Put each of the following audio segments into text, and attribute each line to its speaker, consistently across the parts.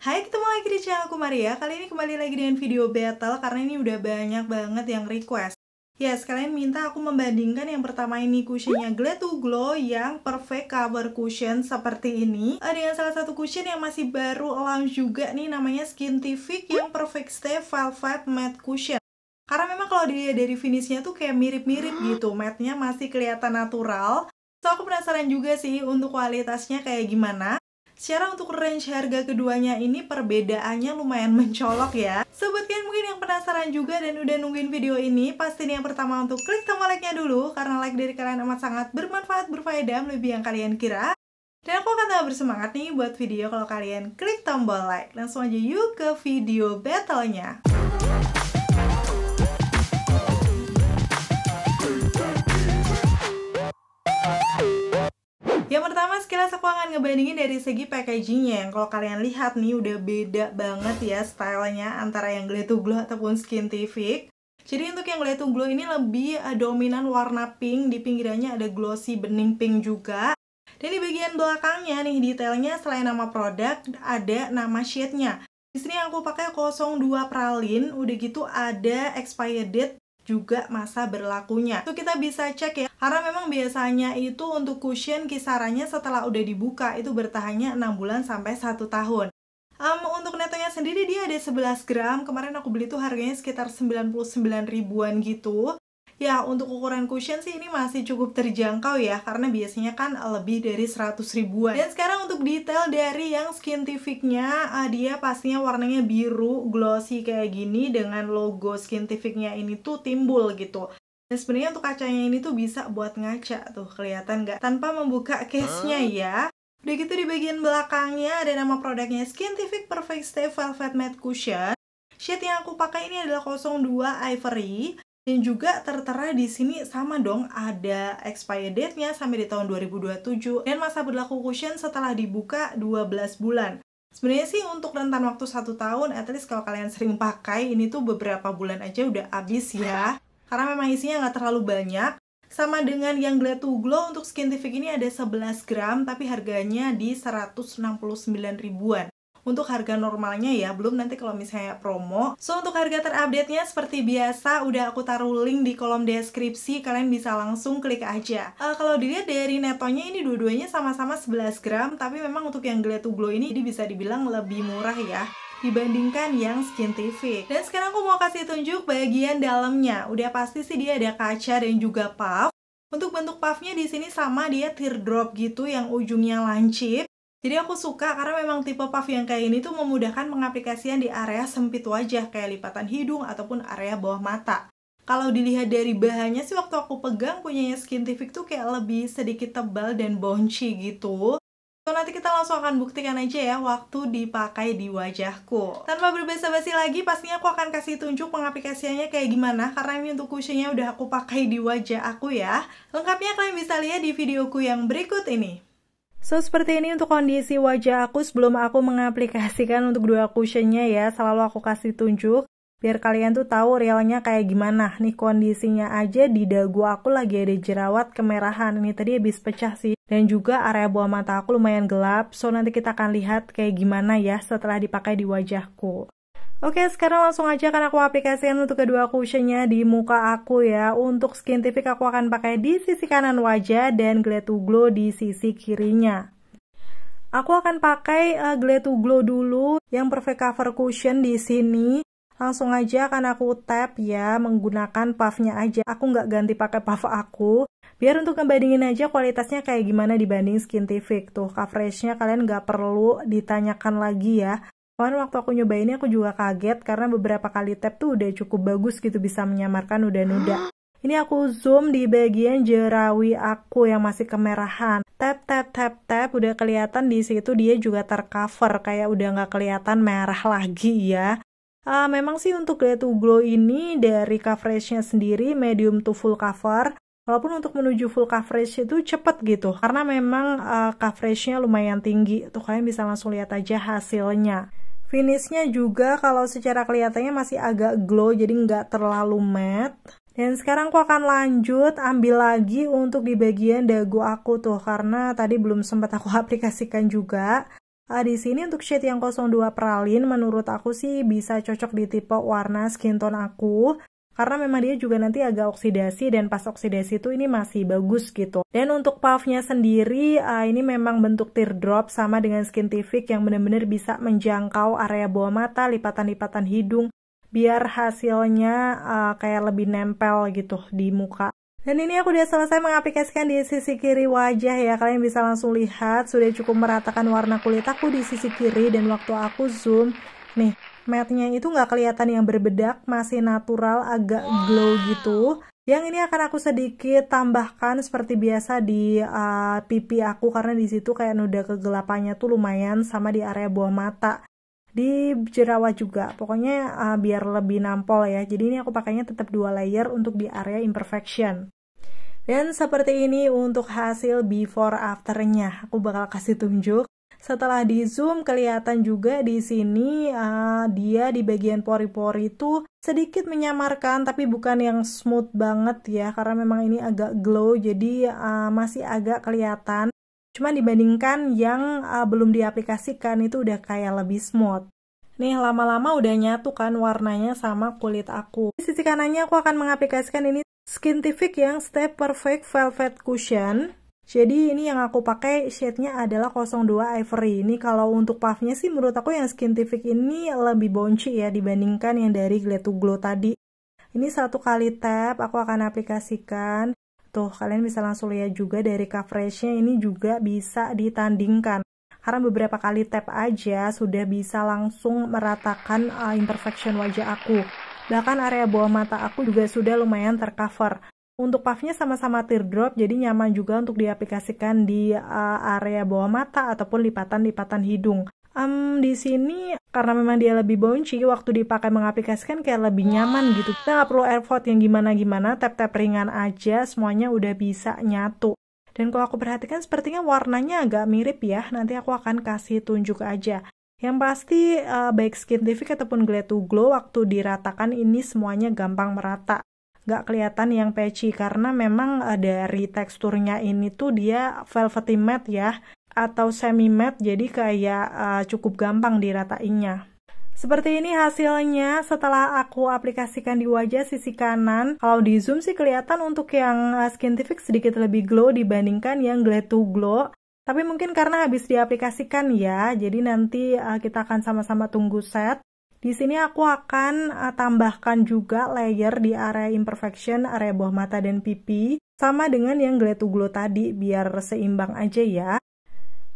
Speaker 1: Hai, ketemu lagi di channel aku Maria. Kali ini kembali lagi dengan video battle karena ini udah banyak banget yang request. Ya, yes, kalian minta aku membandingkan yang pertama ini cushionnya Glad to Glow yang perfect cover cushion seperti ini eh, dengan salah satu cushion yang masih baru launch juga nih namanya Skintific yang perfect stay velvet matte cushion. Karena memang kalau dilihat dari finishnya tuh kayak mirip-mirip gitu, matte-nya masih kelihatan natural. So aku penasaran juga sih untuk kualitasnya kayak gimana. Secara untuk range harga keduanya ini perbedaannya lumayan mencolok ya. Sobat kalian mungkin yang penasaran juga dan udah nungguin video ini, ini yang pertama untuk klik tombol like-nya dulu karena like dari kalian amat sangat bermanfaat, berfaedah, lebih yang kalian kira. Dan aku akan tambah bersemangat nih buat video kalau kalian klik tombol like. Langsung aja yuk ke video battle-nya. Yang pertama sekilas aku akan ngebandingin dari segi packagingnya yang kalau kalian lihat nih udah beda banget ya stylenya antara yang Glay to Glow ataupun Skin TV. Jadi untuk yang Glay to Glow ini lebih eh, dominan warna pink, di pinggirannya ada glossy bening pink juga. Dan di bagian belakangnya nih detailnya selain nama produk ada nama shade-nya. Di sini aku pakai 02 pralin, udah gitu ada expired date juga masa berlakunya. Itu kita bisa cek ya. Karena memang biasanya itu untuk cushion kisarannya setelah udah dibuka itu bertahannya 6 bulan sampai 1 tahun. Um, untuk netonya sendiri dia ada 11 gram. Kemarin aku beli tuh harganya sekitar 99 ribuan gitu. Ya, untuk ukuran cushion sih ini masih cukup terjangkau ya, karena biasanya kan lebih dari 100 ribuan. Dan sekarang untuk detail dari yang scientificnya uh, ah, dia pastinya warnanya biru, glossy kayak gini, dengan logo scientificnya ini tuh timbul gitu. Dan sebenarnya untuk kacanya ini tuh bisa buat ngaca tuh, kelihatan nggak? Tanpa membuka case-nya ya. Udah gitu di bagian belakangnya ada nama produknya Skintific Perfect Stay Velvet Matte Cushion. Shade yang aku pakai ini adalah 02 Ivory. Dan juga tertera di sini sama dong ada expired date-nya sampai di tahun 2027 dan masa berlaku cushion setelah dibuka 12 bulan. Sebenarnya sih untuk rentan waktu satu tahun, at least kalau kalian sering pakai, ini tuh beberapa bulan aja udah habis ya. Karena memang isinya nggak terlalu banyak. Sama dengan yang Glad to Glow untuk Skintific ini ada 11 gram, tapi harganya di 169 ribuan untuk harga normalnya ya belum nanti kalau misalnya promo so untuk harga terupdate-nya seperti biasa udah aku taruh link di kolom deskripsi kalian bisa langsung klik aja uh, kalau dilihat dari netonya ini dua-duanya sama-sama 11 gram tapi memang untuk yang Glad to Glow ini ini bisa dibilang lebih murah ya dibandingkan yang skin TV. Dan sekarang aku mau kasih tunjuk bagian dalamnya. Udah pasti sih dia ada kaca dan juga puff. Untuk bentuk puffnya di sini sama dia teardrop gitu yang ujungnya lancip. Jadi aku suka karena memang tipe puff yang kayak ini tuh memudahkan pengaplikasian di area sempit wajah kayak lipatan hidung ataupun area bawah mata. Kalau dilihat dari bahannya sih waktu aku pegang punyanya Skintific tuh kayak lebih sedikit tebal dan bouncy gitu. So, nanti kita langsung akan buktikan aja ya waktu dipakai di wajahku. Tanpa berbasa-basi lagi, pastinya aku akan kasih tunjuk pengaplikasiannya kayak gimana karena ini untuk cushionnya udah aku pakai di wajah aku ya. Lengkapnya kalian bisa lihat di videoku yang berikut ini. So, seperti ini untuk kondisi wajah aku sebelum aku mengaplikasikan untuk dua cushionnya ya. Selalu aku kasih tunjuk biar kalian tuh tahu realnya kayak gimana. Nih kondisinya aja di dagu aku lagi ada jerawat kemerahan. Ini tadi habis pecah sih. Dan juga area buah mata aku lumayan gelap. So, nanti kita akan lihat kayak gimana ya setelah dipakai di wajahku. Oke, sekarang langsung aja akan aku aplikasikan untuk kedua cushionnya di muka aku ya. Untuk skin skintific aku akan pakai di sisi kanan wajah dan Glituglo to Glow di sisi kirinya. Aku akan pakai uh, to Glow dulu yang perfect cover cushion di sini. Langsung aja akan aku tap ya menggunakan puffnya aja. Aku nggak ganti pakai puff aku. Biar untuk ngebandingin aja kualitasnya kayak gimana dibanding skin skintific tuh. Coveragenya kalian nggak perlu ditanyakan lagi ya Cuman waktu aku nyobainnya aku juga kaget karena beberapa kali tap tuh udah cukup bagus gitu bisa menyamarkan udah nuda Ini aku zoom di bagian jerawi aku yang masih kemerahan. Tap, tap, tap, tap, udah kelihatan di situ dia juga tercover, kayak udah nggak kelihatan merah lagi ya. Uh, memang sih untuk lihat to Glow ini dari coveragenya sendiri medium to full cover, walaupun untuk menuju full coverage itu cepet gitu, karena memang uh, coveragenya lumayan tinggi, tuh kalian bisa langsung lihat aja hasilnya. Finishnya juga kalau secara kelihatannya masih agak glow jadi nggak terlalu matte. Dan sekarang aku akan lanjut ambil lagi untuk di bagian dagu aku tuh karena tadi belum sempat aku aplikasikan juga. Uh, di sini untuk shade yang 02 pralin menurut aku sih bisa cocok di tipe warna skin tone aku karena memang dia juga nanti agak oksidasi dan pas oksidasi itu ini masih bagus gitu. Dan untuk puffnya sendiri uh, ini memang bentuk teardrop sama dengan skin tific yang benar-benar bisa menjangkau area bawah mata, lipatan-lipatan hidung, biar hasilnya uh, kayak lebih nempel gitu di muka. Dan ini aku udah selesai mengaplikasikan di sisi kiri wajah ya. Kalian bisa langsung lihat sudah cukup meratakan warna kulit aku di sisi kiri dan waktu aku zoom nih matte itu nggak kelihatan yang berbedak, masih natural, agak glow gitu. Yang ini akan aku sedikit tambahkan seperti biasa di uh, pipi aku karena di situ kayak noda kegelapannya tuh lumayan sama di area bawah mata. Di jerawat juga, pokoknya uh, biar lebih nampol ya. Jadi ini aku pakainya tetap dua layer untuk di area imperfection. Dan seperti ini untuk hasil before afternya. Aku bakal kasih tunjuk. Setelah di zoom kelihatan juga di sini uh, dia di bagian pori-pori itu sedikit menyamarkan tapi bukan yang smooth banget ya karena memang ini agak glow jadi uh, masih agak kelihatan. Cuma dibandingkan yang uh, belum diaplikasikan itu udah kayak lebih smooth. Nih, lama-lama udah nyatu kan warnanya sama kulit aku. Di sisi kanannya aku akan mengaplikasikan ini skin Skintific yang Step Perfect Velvet Cushion. Jadi ini yang aku pakai shade-nya adalah 02 Ivory. Ini kalau untuk puff-nya sih menurut aku yang Skintific ini lebih bouncy ya dibandingkan yang dari Glade to Glow tadi. Ini satu kali tap aku akan aplikasikan. Tuh, kalian bisa langsung lihat juga dari coveragenya ini juga bisa ditandingkan. Karena beberapa kali tap aja sudah bisa langsung meratakan uh, imperfection wajah aku. Bahkan area bawah mata aku juga sudah lumayan tercover. Untuk puffnya sama-sama teardrop, jadi nyaman juga untuk diaplikasikan di uh, area bawah mata ataupun lipatan-lipatan hidung. Um, di sini karena memang dia lebih bouncy, waktu dipakai mengaplikasikan kayak lebih nyaman gitu. Kita nggak perlu effort yang gimana-gimana, tap-tap ringan aja, semuanya udah bisa nyatu. Dan kalau aku perhatikan sepertinya warnanya agak mirip ya, nanti aku akan kasih tunjuk aja. Yang pasti uh, baik Skin TV ataupun Glad to Glow waktu diratakan ini semuanya gampang merata nggak kelihatan yang peci karena memang eh, dari teksturnya ini tuh dia velvety matte ya atau semi matte jadi kayak uh, cukup gampang diratainnya. Seperti ini hasilnya setelah aku aplikasikan di wajah sisi kanan. Kalau di zoom sih kelihatan untuk yang eh, scientific sedikit lebih glow dibandingkan yang Glade to Glow. Tapi mungkin karena habis diaplikasikan ya, jadi nanti kita akan sama-sama tunggu set. Di sini aku akan uh, tambahkan juga layer di area imperfection, area bawah mata dan pipi, sama dengan yang glow to glow tadi, biar seimbang aja ya.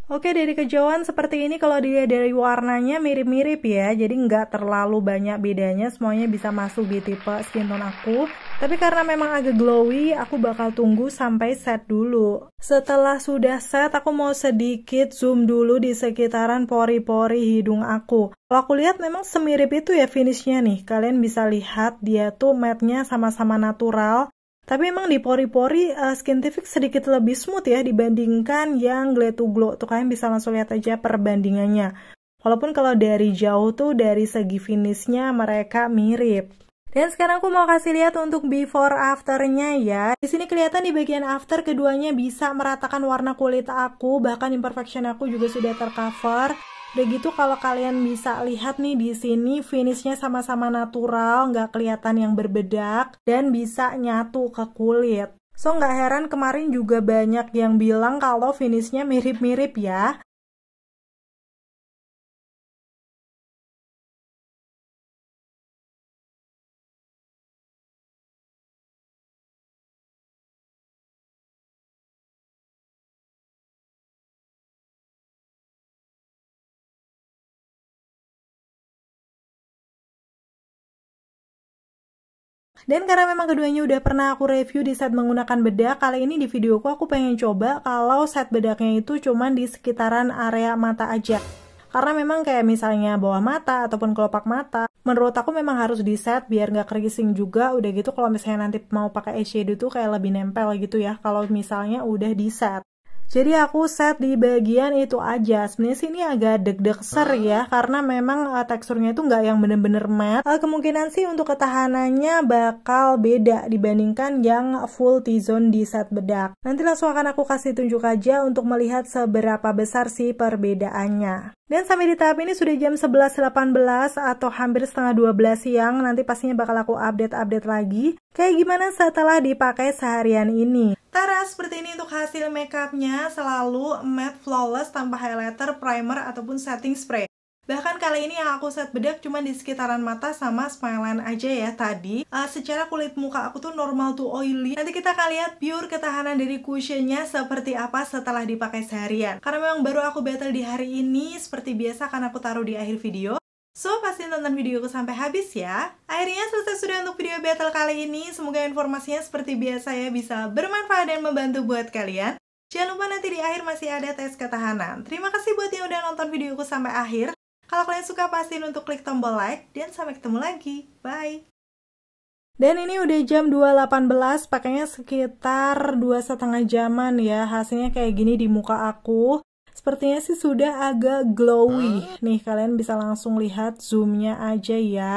Speaker 1: Oke dari kejauhan seperti ini kalau dia dari warnanya mirip-mirip ya Jadi nggak terlalu banyak bedanya semuanya bisa masuk di tipe skin tone aku Tapi karena memang agak glowy aku bakal tunggu sampai set dulu Setelah sudah set aku mau sedikit zoom dulu di sekitaran pori-pori hidung aku Kalau aku lihat memang semirip itu ya finishnya nih Kalian bisa lihat dia tuh matte-nya sama-sama natural tapi emang di pori-pori uh, eh, Skintific sedikit lebih smooth ya dibandingkan yang glow to Glow. Tuh kalian bisa langsung lihat aja perbandingannya. Walaupun kalau dari jauh tuh dari segi finishnya mereka mirip. Dan sekarang aku mau kasih lihat untuk before afternya ya. Di sini kelihatan di bagian after keduanya bisa meratakan warna kulit aku, bahkan imperfection aku juga sudah tercover. Udah gitu kalau kalian bisa lihat nih di sini finishnya sama-sama natural, nggak kelihatan yang berbedak, dan bisa nyatu ke kulit. So nggak heran kemarin juga banyak yang bilang kalau finishnya mirip-mirip ya. Dan karena memang keduanya udah pernah aku review di set menggunakan bedak, kali ini di videoku aku pengen coba kalau set bedaknya itu cuman di sekitaran area mata aja. Karena memang kayak misalnya bawah mata ataupun kelopak mata, menurut aku memang harus di set biar nggak kerising juga udah gitu kalau misalnya nanti mau pakai eyeshadow tuh kayak lebih nempel gitu ya kalau misalnya udah di set jadi aku set di bagian itu aja. Sebenarnya sih ini agak deg-deg ser ah. ya karena memang eh, teksturnya itu nggak yang bener-bener matte. Eh, kemungkinan sih untuk ketahanannya bakal beda dibandingkan yang full T-zone di set bedak. Nanti langsung akan aku kasih tunjuk aja untuk melihat seberapa besar sih perbedaannya. Dan sampai di tahap ini sudah jam 11.18 atau hampir setengah 12 siang, nanti pastinya bakal aku update-update lagi. Kayak gimana setelah dipakai seharian ini. Tara, seperti ini untuk hasil makeupnya, selalu matte flawless tanpa highlighter, primer, ataupun setting spray. Bahkan kali ini yang aku set bedak cuma di sekitaran mata sama smile line aja ya tadi. Uh, secara kulit muka aku tuh normal to oily. Nanti kita akan lihat pure ketahanan dari cushionnya seperti apa setelah dipakai seharian. Karena memang baru aku battle di hari ini, seperti biasa akan aku taruh di akhir video. So, pasti nonton videoku sampai habis ya. Akhirnya selesai sudah untuk video battle kali ini. Semoga informasinya seperti biasa ya bisa bermanfaat dan membantu buat kalian. Jangan lupa nanti di akhir masih ada tes ketahanan. Terima kasih buat yang udah nonton videoku sampai akhir. Kalau kalian suka pastiin untuk klik tombol like dan sampai ketemu lagi. Bye. Dan ini udah jam 2.18, pakainya sekitar dua setengah jaman ya. Hasilnya kayak gini di muka aku. Sepertinya sih sudah agak glowy. Nih, kalian bisa langsung lihat zoomnya aja ya.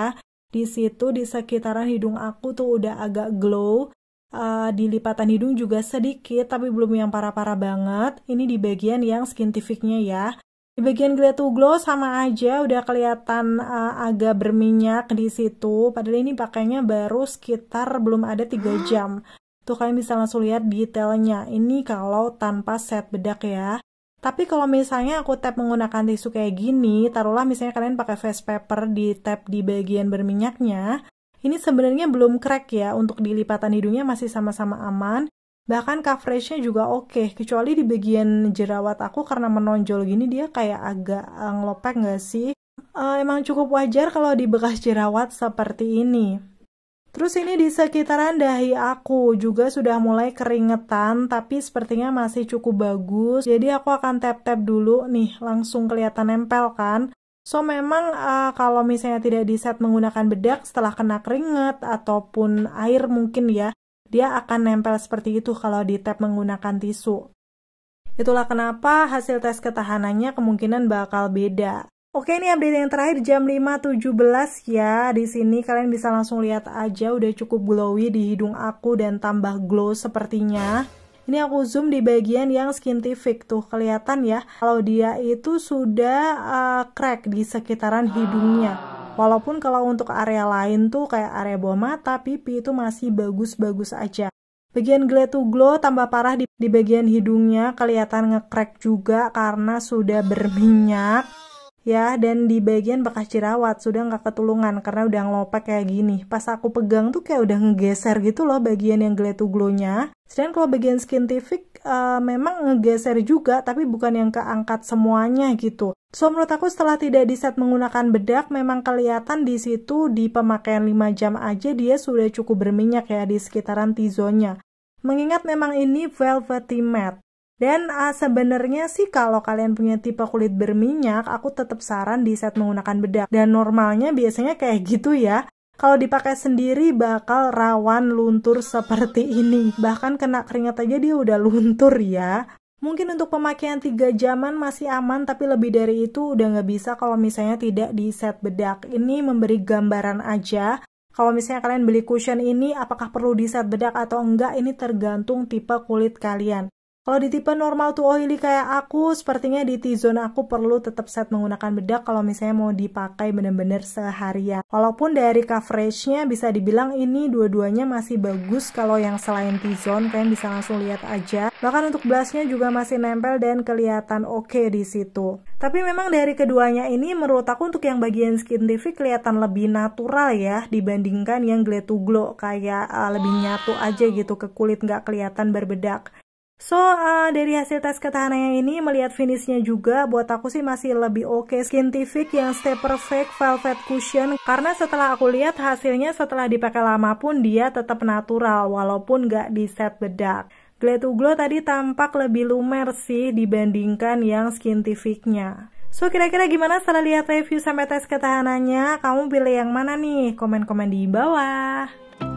Speaker 1: Di situ, di sekitaran hidung aku tuh udah agak glow. Uh, di lipatan hidung juga sedikit, tapi belum yang parah-parah banget. Ini di bagian yang skintifiknya ya. Di bagian grade glow sama aja udah kelihatan uh, agak berminyak di situ. Padahal ini pakainya baru sekitar belum ada 3 jam. Tuh kalian bisa langsung lihat detailnya. Ini kalau tanpa set bedak ya. Tapi kalau misalnya aku tap menggunakan tisu kayak gini, taruhlah misalnya kalian pakai face paper di tap di bagian berminyaknya, ini sebenarnya belum crack ya, untuk dilipatan hidungnya masih sama-sama aman bahkan coveragenya juga oke okay. kecuali di bagian jerawat aku karena menonjol gini dia kayak agak eh, ngelopek nggak sih uh, emang cukup wajar kalau di bekas jerawat seperti ini Terus ini di sekitaran dahi aku juga sudah mulai keringetan tapi sepertinya masih cukup bagus. Jadi aku akan tap-tap dulu nih langsung kelihatan nempel kan. So memang uh, kalau misalnya tidak di set menggunakan bedak setelah kena keringet ataupun air mungkin ya dia akan nempel seperti itu kalau di tap menggunakan tisu. Itulah kenapa hasil tes ketahanannya kemungkinan bakal beda. Oke, ini update yang terakhir jam 5.17 ya. Di sini kalian bisa langsung lihat aja udah cukup glowy di hidung aku dan tambah glow sepertinya. Ini aku zoom di bagian yang scientific tuh, kelihatan ya kalau dia itu sudah uh, crack di sekitaran hidungnya. Walaupun kalau untuk area lain tuh kayak area bawah mata, pipi itu masih bagus-bagus aja. Bagian glade to glow tambah parah di, di bagian hidungnya kelihatan ngekrek juga karena sudah berminyak ya dan di bagian bekas jerawat sudah nggak ketulungan karena udah ngelopek kayak gini pas aku pegang tuh kayak udah ngegeser gitu loh bagian yang glade to glow-nya sedangkan kalau bagian skin tifik uh, memang ngegeser juga tapi bukan yang keangkat semuanya gitu. So menurut aku setelah tidak di set menggunakan bedak memang kelihatan di situ di pemakaian 5 jam aja dia sudah cukup berminyak ya di sekitaran t zone Mengingat memang ini velvety matte. Dan uh, sebenarnya sih kalau kalian punya tipe kulit berminyak, aku tetap saran di set menggunakan bedak. Dan normalnya biasanya kayak gitu ya. Kalau dipakai sendiri bakal rawan luntur seperti ini. Bahkan kena keringat aja dia udah luntur ya. Mungkin untuk pemakaian 3 jaman masih aman, tapi lebih dari itu udah nggak bisa kalau misalnya tidak di set bedak. Ini memberi gambaran aja. Kalau misalnya kalian beli cushion ini, apakah perlu di set bedak atau enggak, ini tergantung tipe kulit kalian. Kalau di tipe normal to oily kayak aku, sepertinya di T-zone aku perlu tetap set menggunakan bedak kalau misalnya mau dipakai bener-bener seharian. Walaupun dari coveragenya bisa dibilang ini dua-duanya masih bagus kalau yang selain T-zone, kalian bisa langsung lihat aja. Bahkan untuk blushnya juga masih nempel dan kelihatan oke okay di situ. Tapi memang dari keduanya ini menurut aku untuk yang bagian skin TV kelihatan lebih natural ya dibandingkan yang glow to Glow kayak uh, lebih nyatu aja gitu ke kulit nggak kelihatan berbedak. So, uh, dari hasil tes ketahanannya ini, melihat finishnya juga, buat aku sih masih lebih oke. Okay. Skintific yang stay perfect, velvet cushion, karena setelah aku lihat hasilnya setelah dipakai lama pun dia tetap natural, walaupun nggak di set bedak. Glade to Glow tadi tampak lebih lumer sih dibandingkan yang Skintificnya. So, kira-kira gimana setelah lihat review sampai tes ketahanannya? Kamu pilih yang mana nih? Komen-komen di bawah.